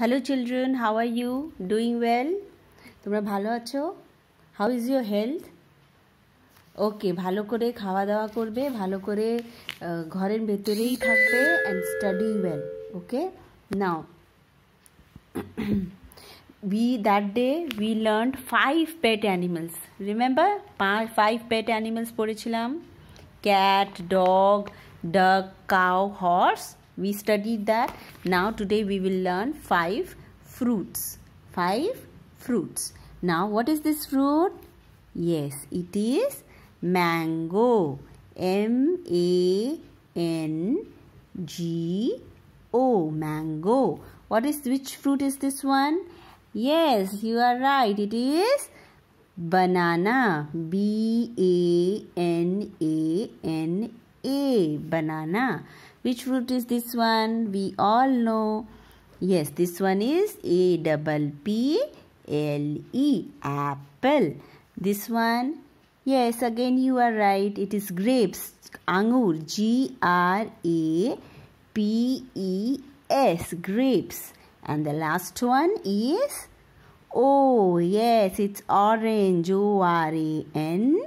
Hello children how are you doing well তোমরা ভালো আছো how is your health okay ভালো করে খাওয়া দাওয়া করবে ভালো করে ঘরের ভেতরেই থাকবে and studying well okay now we that day we learned five pet animals remember five pet animals পড়েছিলাম cat dog duck cow horse We studied that. Now today we will learn five fruits. Five fruits. Now what is this fruit? Yes, it is mango. M-A-N-G-O. Mango. What is, which fruit is this one? Yes, you are right. It is banana banana B-A-N-A-N-A. -A -N -A, banana. Which root is this one? We all know. Yes, this one is A double P L E apple. This one, yes, again you are right. It is grapes. Angur, G R A P E S, grapes. And the last one is Oh, yes, it's orange. O R A N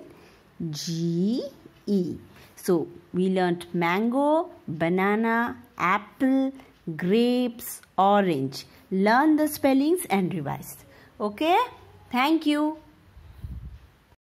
G E. So we learnt mango, banana, apple, grapes, orange. Learn the spellings and revise. Okay? Thank you.